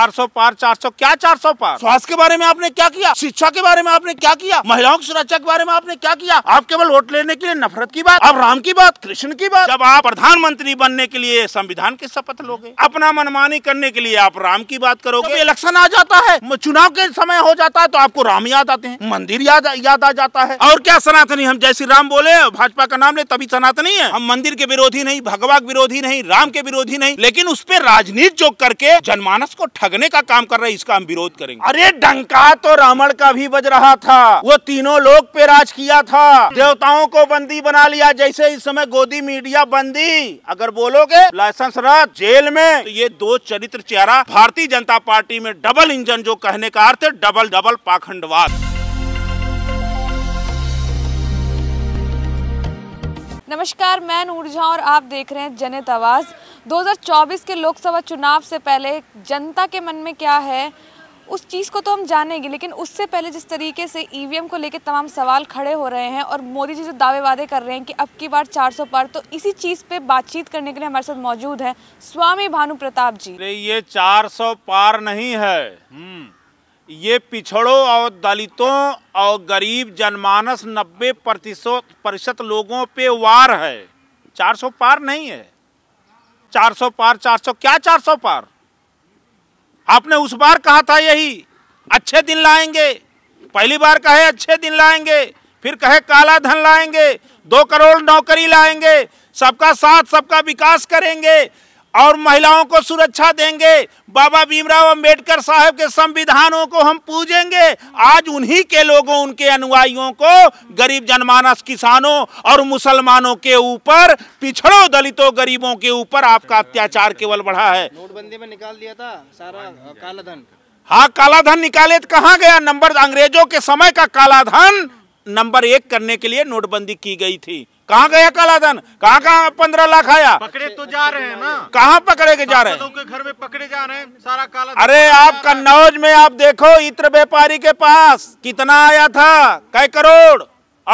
चार सौ पार चार सौ क्या चार सौ पार स्वास्थ्य के बारे में आपने क्या किया शिक्षा के बारे में आपने क्या किया महिलाओं की सुरक्षा के बारे में आपने क्या किया आप केवल वोट लेने के लिए नफरत की बात आप राम की बात कृष्ण की बात जब आप प्रधानमंत्री बनने के लिए संविधान की शपथ लोगे अपना मनमानी करने के लिए आप राम की बात करोगे इलेक्शन आ जाता है चुनाव के समय हो जाता है तो आपको राम याद आते हैं मंदिर याद याद आ जाता है और क्या सनातनी हम जय श्री राम बोले भाजपा का नाम ले तभी सनातनी है हम मंदिर के विरोधी नहीं भगवान विरोधी नहीं राम के विरोधी नहीं लेकिन उस पर राजनीति जो करके जनमानस को ठग भागने का काम कर रहा है इसका हम विरोध करेंगे अरे डंका तो रावण का भी बज रहा था वो तीनों लोग पे राज किया था देवताओं को बंदी बना लिया जैसे इस समय गोदी मीडिया बंदी अगर बोलोगे लाइसेंस रहा जेल में तो ये दो चरित्र चेहरा भारतीय जनता पार्टी में डबल इंजन जो कहने का अर्थ है डबल डबल पाखंडवाद नमस्कार मैं नूरजहां और आप देख रहे हैं जनित आवाज़ 2024 के लोकसभा चुनाव से पहले जनता के मन में क्या है उस चीज़ को तो हम जानेंगे लेकिन उससे पहले जिस तरीके से ई को लेकर तमाम सवाल खड़े हो रहे हैं और मोदी जी जो दावे वादे कर रहे हैं कि अब की बार 400 पार तो इसी चीज़ पे बातचीत करने के लिए हमारे साथ मौजूद हैं स्वामी भानु प्रताप जी ये 400 पार नहीं है हम्म। ये पिछड़ों और दलितों और गरीब जनमानस 90 प्रतिशत प्रतिशत लोगों पे वार है 400 पार नहीं है 400 पार 400 क्या 400 पार आपने उस बार कहा था यही अच्छे दिन लाएंगे पहली बार कहे अच्छे दिन लाएंगे फिर कहे काला धन लाएंगे दो करोड़ नौकरी लाएंगे सबका साथ सबका विकास करेंगे और महिलाओं को सुरक्षा देंगे बाबा भीमराव अंबेडकर साहब के संविधानों को हम पूजेंगे आज उन्हीं के लोगों उनके अनुयायियों को गरीब जनमानस किसानों और मुसलमानों के ऊपर पिछड़ों दलितों गरीबों के ऊपर आपका अत्याचार केवल बढ़ा है नोटबंदी में निकाल दिया था सारा काला धन हाँ काला धन निकाले तो कहाँ गया नंबर अंग्रेजों के समय का काला धन नंबर एक करने के लिए नोटबंदी की गई थी कहाँ गया कालाधन कहाँ कहाँ पंद्रह लाख आया पकड़े तो जा रहे हैं ना कहाँ पकड़े के जा रहे हैं घर में पकड़े जा रहे हैं सारा काला अरे आप कन्नौज में आप देखो इत्र व्यापारी के पास कितना आया था कई करोड़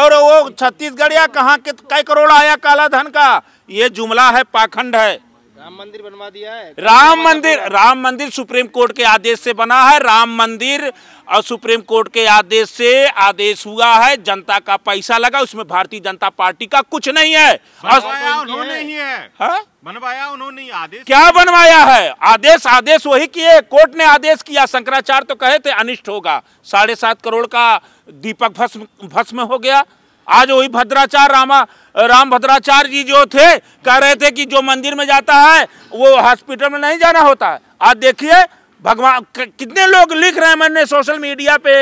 और वो छत्तीसगढ़ या कहाँ कई करोड़ आया कालाधन का ये जुमला है पाखंड है राम मंदिर बनवा दिया है राम मंदिर राम मंदिर सुप्रीम कोर्ट के आदेश से बना है राम मंदिर और सुप्रीम कोर्ट के आदेश से आदेश हुआ है जनता का पैसा लगा उसमें भारतीय जनता पार्टी का कुछ नहीं है उन्होंने ही है हाँ? बनवाया उन्होंने आदेश क्या बनवाया है आदेश आदेश वही किए कोर्ट ने आदेश किया शंकराचार्य तो कहे थे अनिष्ट होगा साढ़े सात करोड़ का दीपक भस्म भस्म हो गया आज वही भद्राचार्य रामा राम भद्राचार्य जी जो थे कह रहे थे कि जो मंदिर में जाता है वो हॉस्पिटल में नहीं जाना होता है आज देखिए भगवान कितने लोग लिख रहे हैं मैंने सोशल मीडिया पे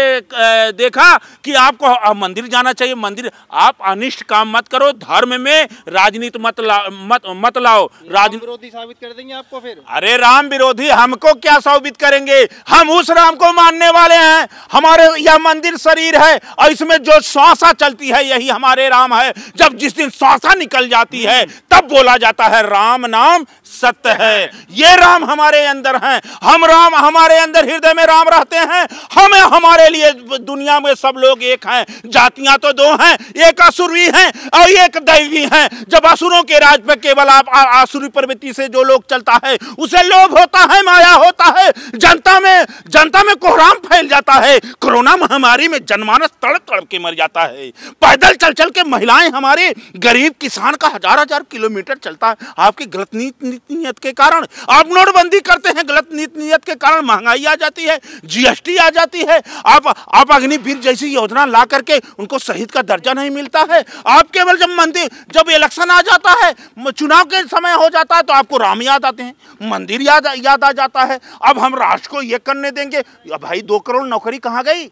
देखा कि आपको मंदिर जाना चाहिए मंदिर आप अनिष्ट काम मत करो धर्म में राजनीति मत ला, मत मत लाओ राजनीति विरोधी साबित कर देंगे आपको फिर अरे राम विरोधी हमको क्या साबित करेंगे हम उस राम को मानने वाले हैं हमारे यह मंदिर शरीर है और इसमें जो श्वासा चलती है यही हमारे राम है जब जिस दिन श्वासा निकल जाती है तब बोला जाता है राम नाम सत्य है ये राम हमारे अंदर है हम राम राम हमारे अंदर हृदय में राम रहते हैं हमें हमारे लिए दुनिया में सब लोग एक हैं जातियां तो दो हैं एक असुर भी हैं और एक दैवी हैं जब असुरों के राज पर केवल आप आसुरी प्रवृत्ति से जो लोग चलता है उसे लोभ होता है माया होता है जनता में जनता में कोहराम फैल जाता है कोरोना महामारी में जनमानस तड़प तड़प के मर जाता है पैदल चल चल के महिलाएं हमारे गरीब किसान का हजार हजार किलोमीटर चलता है आपकी गलत नीत नीत नियत के कारण आप नोटबंदी करते हैं गलत नीत नियत के कारण महंगाई आ जाती है जीएसटी आ जाती है आप आप अग्निवीर जैसी योजना ला करके उनको शहीद का दर्जा नहीं मिलता है आप केवल जब मंदिर जब इलेक्शन आ जाता है चुनाव के समय हो जाता है तो आपको राम याद आते हैं मंदिर याद याद आ जाता है अब हम राष्ट्र को ये करने देंगे भाई दो करोड़ नौकरी कहाँ गई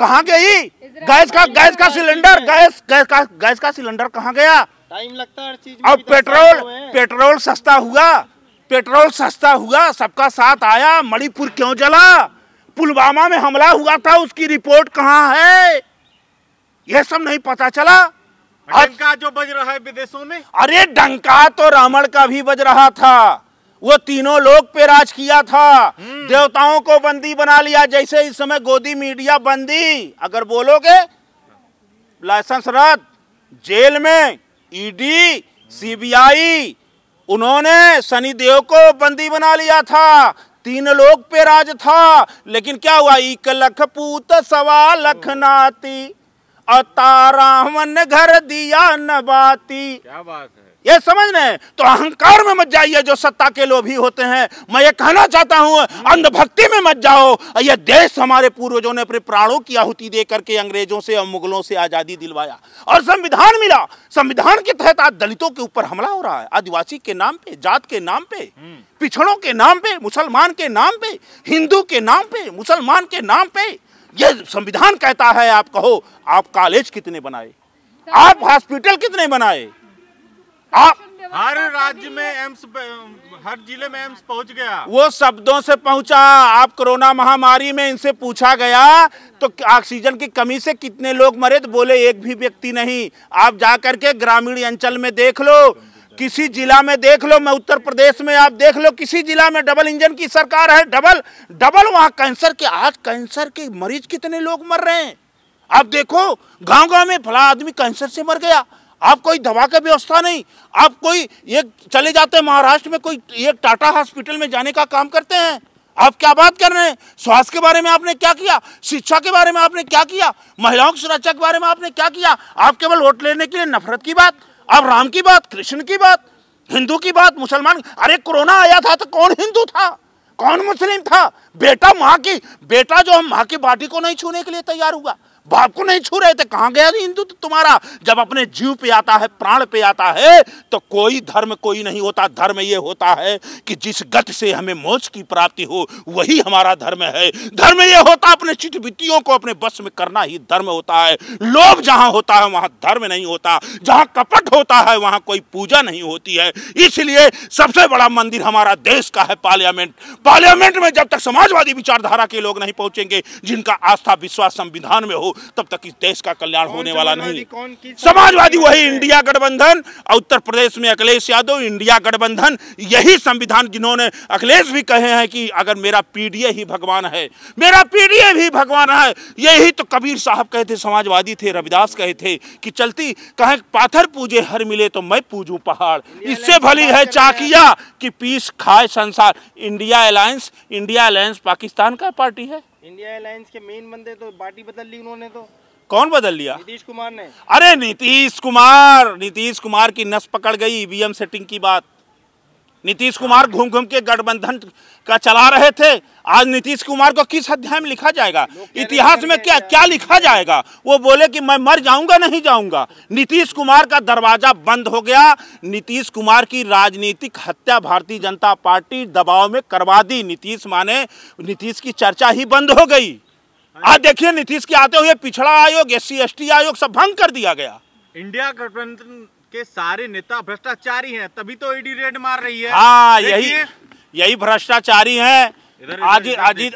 कहाँ गई गैस का गैस का सिलेंडर गैस गैस का गैस का सिलेंडर कहाँ गया टाइम लगता है हर चीज अब पेट्रोल पेट्रोल सस्ता हुआ पेट्रोल सस्ता हुआ सबका साथ आया मणिपुर क्यों जला पुलवामा में हमला हुआ था उसकी रिपोर्ट कहाँ है यह सब नहीं पता चला डंका जो बज रहा है विदेशों में अरे डंका तो रावण का भी बज रहा था वो तीनों लोग पे राज किया था हम्म। देवताओं को बंदी बना लिया जैसे इस समय गोदी मीडिया बंदी अगर बोलोगे लाइसेंस रद्द जेल में ईडी सीबीआई उन्होंने शनिदेव को बंदी बना लिया था तीन लोग पे राज था लेकिन क्या हुआ एक लख पूत सवा लख नाती अतारावन घर दिया नबाती क्या बात है ये समझ रहे तो अहंकार में मत जाइए जो सत्ता के लोभी होते हैं मैं ये कहना चाहता हूँ अंधभक्ति में मत जाओ यह देश हमारे पूर्वजों ने अपने प्राणों की आहुति दे करके अंग्रेजों से और मुगलों से आज़ादी दिलवाया और संविधान मिला संविधान के तहत आज दलितों के ऊपर हमला हो रहा है आदिवासी के नाम पे जात के नाम पे हम्म। पिछड़ों के नाम पे मुसलमान के नाम पे हिंदू के नाम पे मुसलमान के नाम पे यह संविधान कहता है आप कहो आप कॉलेज कितने बनाए आप हॉस्पिटल कितने बनाए आप हर राज्य में एम्स हर जिले में एम्स पहुंच गया वो शब्दों से पहुंचा आप कोरोना महामारी में इनसे पूछा गया तो ऑक्सीजन की कमी से कितने लोग मरे तो बोले एक भी व्यक्ति नहीं आप जा करके ग्रामीण अंचल में देख लो किसी जिला में देख लो मैं उत्तर प्रदेश में आप देख लो किसी जिला में डबल इंजन की सरकार है डबल डबल वहां कैंसर के आज कैंसर के मरीज कितने लोग मर रहे हैं आप देखो गांव गांव में फला आदमी कैंसर से मर गया आप कोई दवा का व्यवस्था नहीं आप कोई ये चले जाते हैं महाराष्ट्र में कोई एक टाटा हॉस्पिटल में जाने का काम करते हैं आप क्या बात कर रहे हैं स्वास्थ्य के बारे में आपने क्या किया शिक्षा के बारे में आपने क्या किया महिलाओं की सुरक्षा के बारे में आपने क्या किया आप केवल वोट लेने के लिए नफरत की बात आप राम की बात कृष्ण की बात हिंदू की बात मुसलमान अरे कोरोना आया था तो कौन हिंदू था कौन मुस्लिम था बेटा माँ की बेटा जो हम माँ की बाटी को नहीं छूने के लिए तैयार हुआ बाप को नहीं छू रहे थे कहा गया हिंदू तो तुम्हारा जब अपने जीव पे आता है प्राण पे आता है तो कोई धर्म कोई नहीं होता धर्म ये होता है कि जिस गत से हमें मोक्ष की प्राप्ति हो वही हमारा धर्म है धर्म ये होता अपने चित्तवृत्तियों को अपने बस में करना ही धर्म होता है लोभ जहां होता है वहां धर्म नहीं होता जहां कपट होता है वहां कोई पूजा नहीं होती है इसलिए सबसे बड़ा मंदिर हमारा देश का है पार्लियामेंट पार्लियामेंट में जब तक समाजवादी विचारधारा के लोग नहीं पहुंचेंगे जिनका आस्था विश्वास संविधान में हो तब तक इस देश का कल्याण होने वाला नहीं समाजवादी वही इंडिया गठबंधन और उत्तर प्रदेश में अखिलेश यादव इंडिया गठबंधन यही संविधान जिन्होंने अखिलेश भी कहे हैं कि अगर मेरा पीडीए ही भगवान है मेरा पीडीए भी भगवान है यही तो कबीर साहब कहे थे समाजवादी थे रविदास कहे थे कि चलती कहे पाथर पूजे हर मिले तो मैं पूजू पहाड़ इससे भली है चाकिया कि पीस खाए संसार India alliance India alliance Pakistan का पार्टी है इंडिया एयरलाइंस के मेन बंदे तो पार्टी बदल ली उन्होंने तो कौन बदल लिया नीतीश कुमार ने अरे नीतीश कुमार नीतीश कुमार की नस पकड़ गई ईवीएम e सेटिंग की बात नीतीश कुमार घूम घूम के गठबंधन का चला रहे थे आज नीतीश कुमार को किस अध्याय में लिखा जाएगा इतिहास में क्या क्या लिखा जाएगा वो बोले कि मैं मर जाऊंगा नहीं जाऊंगा नीतीश कुमार का दरवाजा बंद हो गया नीतीश कुमार की राजनीतिक हत्या भारतीय जनता पार्टी दबाव में करवा दी नीतीश माने नीतीश की चर्चा ही बंद हो गई आज देखिए नीतीश के आते हुए पिछड़ा आयोग एस सी आयोग सब भंग कर दिया गया इंडिया गठबंधन के सारे नेता भ्रष्टाचारी हैं तभी तो ईडी e रेड मार रही है हाँ यही यही भ्रष्टाचारी है अजीत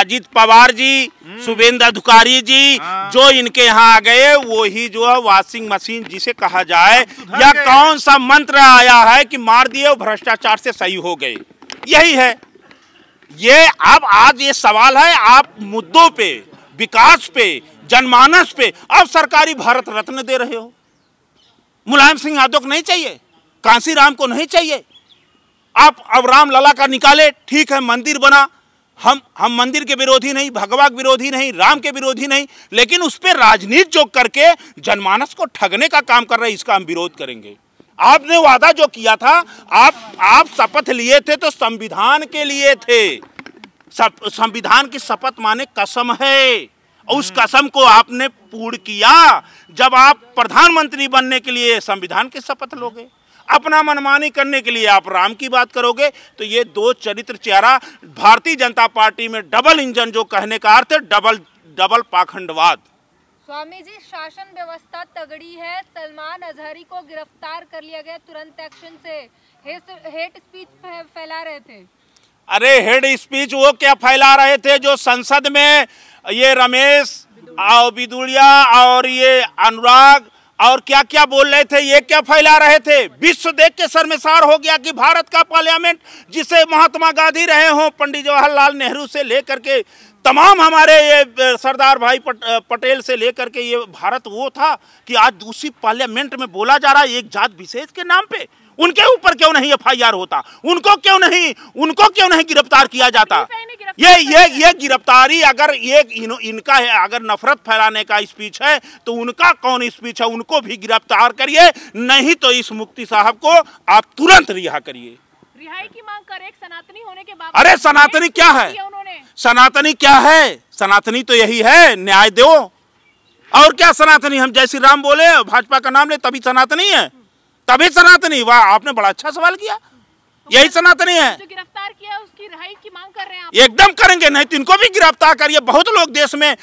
अजीत पवार जी हम्म। शुभेंद्र अधिकारी जी आ, हाँ। जो इनके यहाँ आ गए वो ही जो है वॉशिंग मशीन जिसे कहा जाए या कौन सा मंत्र आया है कि मार दिए भ्रष्टाचार से सही हो गए यही है ये अब आज ये सवाल है आप मुद्दों पे विकास पे जनमानस पे अब सरकारी भारत रत्न दे रहे हो मुलायम सिंह यादव को नहीं चाहिए कांसी राम को नहीं चाहिए आप अब राम लला का निकाले ठीक है मंदिर बना हम हम मंदिर के विरोधी नहीं भगवान के विरोधी नहीं राम के विरोधी नहीं लेकिन उस पर राजनीति जो करके जनमानस को ठगने का काम कर रहे इसका हम विरोध करेंगे आपने वादा जो किया था आप आप शपथ लिए थे तो संविधान के लिए थे संविधान की शपथ माने कसम है उस कसम को आपने पूर्ण किया जब आप प्रधानमंत्री बनने के लिए संविधान की शपथ लोगे अपना मनमानी करने के लिए आप राम की बात करोगे तो ये दो चरित्र चेहरा भारतीय जनता पार्टी में डबल इंजन जो कहने का अर्थ है डबल डबल पाखंडवाद स्वामी जी शासन व्यवस्था तगड़ी है सलमान अजहरी को गिरफ्तार कर लिया गया तुरंत एक्शन से हेट स्पीच फैला रहे थे अरे हेड स्पीच वो क्या फैला रहे थे जो संसद में ये रमेश और बिदुड़िया और ये अनुराग और क्या क्या बोल रहे थे ये क्या फैला रहे थे विश्व देख के शर्मसार हो गया कि भारत का पार्लियामेंट जिसे महात्मा गांधी रहे हों पंडित जवाहरलाल नेहरू से लेकर के तमाम हमारे ये सरदार भाई पट, पटेल से लेकर के ये भारत वो था कि आज दूसरी पार्लियामेंट में बोला जा रहा है एक जात विशेष के नाम पे उनके ऊपर क्यों नहीं आर होता उनको क्यों नहीं उनको क्यों नहीं गिरफ्तार किया जाता ये ये ये गिरफ्तारी अगर ये इन, इनका है अगर नफरत फैलाने का स्पीच है तो उनका कौन स्पीच है उनको भी गिरफ्तार करिए नहीं तो इस मुक्ति साहब को आप तुरंत रिहा करिए रिहाई की मांग कर एक सनातनी होने के बाद अरे सनातनी क्या है सनातनी क्या है सनातनी तो यही है न्याय दो और क्या सनातनी हम जय श्री राम बोले भाजपा का नाम ले तभी सनातनी है तभी सनातनी वाह आपने बड़ा अच्छा सवाल किया तो यही सनातनी है गिरफ्तार किया उसकी रिहाई की मांग कर रहे हैं एकदम करेंगे नहीं तो इनको भी गिरफ्तार करिए बहुत लोग देश में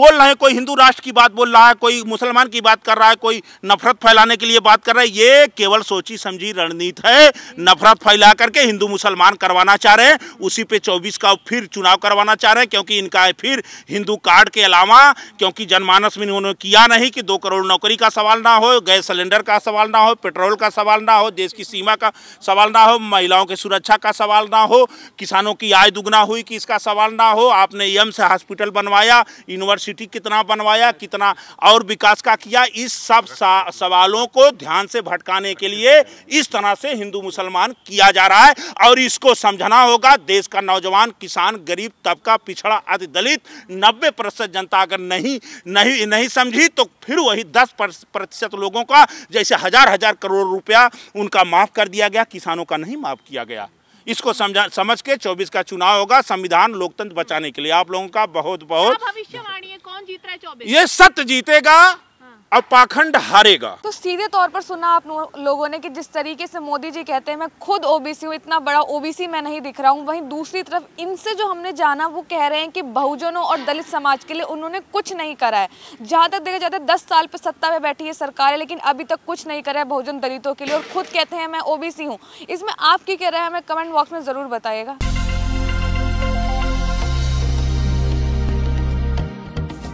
बोल रहे हैं कोई हिंदू राष्ट्र की बात बोल रहा है कोई मुसलमान की बात कर रहा है कोई नफरत फैलाने के लिए बात कर रहा है ये केवल सोची समझी रणनीति है नफरत फैला करके हिंदू मुसलमान करवाना चाह रहे हैं उसी पे चौबीस का फिर चुनाव करवाना चाह रहे हैं क्योंकि इनका फिर हिंदू कार्ड के अलावा क्योंकि जनमानस में उन्होंने किया नहीं कि दो करोड़ नौकरी का सवाल ना हो गैस सिलेंडर का सवाल ना हो पेट्रोल का सवाल ना हो देश की सीमा का सवाल ना हो महिलाओं की सुरक्षा का सवाल ना हो किसानों की आय दुगना हुई कि इसका सवाल ना हो आपने एम्स हॉस्पिटल बनवाया यूनिवर्सिटी कितना बनवाया कितना और विकास का किया इस सब सवालों को ध्यान से भटकाने के लिए इस तरह से हिंदू मुसलमान किया जा रहा है और इसको समझना होगा देश का नौजवान किसान गरीब तबका पिछड़ा आदि दलित नब्बे प्रतिशत जनता अगर नहीं नहीं नहीं समझी तो फिर वही दस प्रतिशत लोगों का जैसे हजार हजार करोड़ रुपया उनका माफ कर दिया गया किसानों का नहीं माफ़ किया गया इसको समझा समझ के 24 का चुनाव होगा संविधान लोकतंत्र बचाने के लिए आप लोगों का बहुत बहुत भविष्यवाणी है कौन जीत रहा है 24 ये सत्य जीतेगा अब पाखंड हारेगा तो सीधे तौर पर सुना आप लोगों ने कि जिस तरीके से मोदी जी कहते हैं मैं खुद ओबीसी हूँ इतना बड़ा ओबीसी मैं नहीं दिख रहा हूँ वहीं दूसरी तरफ इनसे जो हमने जाना वो कह रहे हैं कि बहुजनों और दलित समाज के लिए उन्होंने कुछ नहीं करा है जहाँ तक देखा जाता है दस साल पर सत्ता में बैठी है सरकार है लेकिन अभी तक कुछ नहीं करा है बहुजन दलितों के लिए और खुद कहते हैं मैं ओबीसी हूँ इसमें आप की कह रहे हैं हमें कमेंट बॉक्स में ज़रूर बताइएगा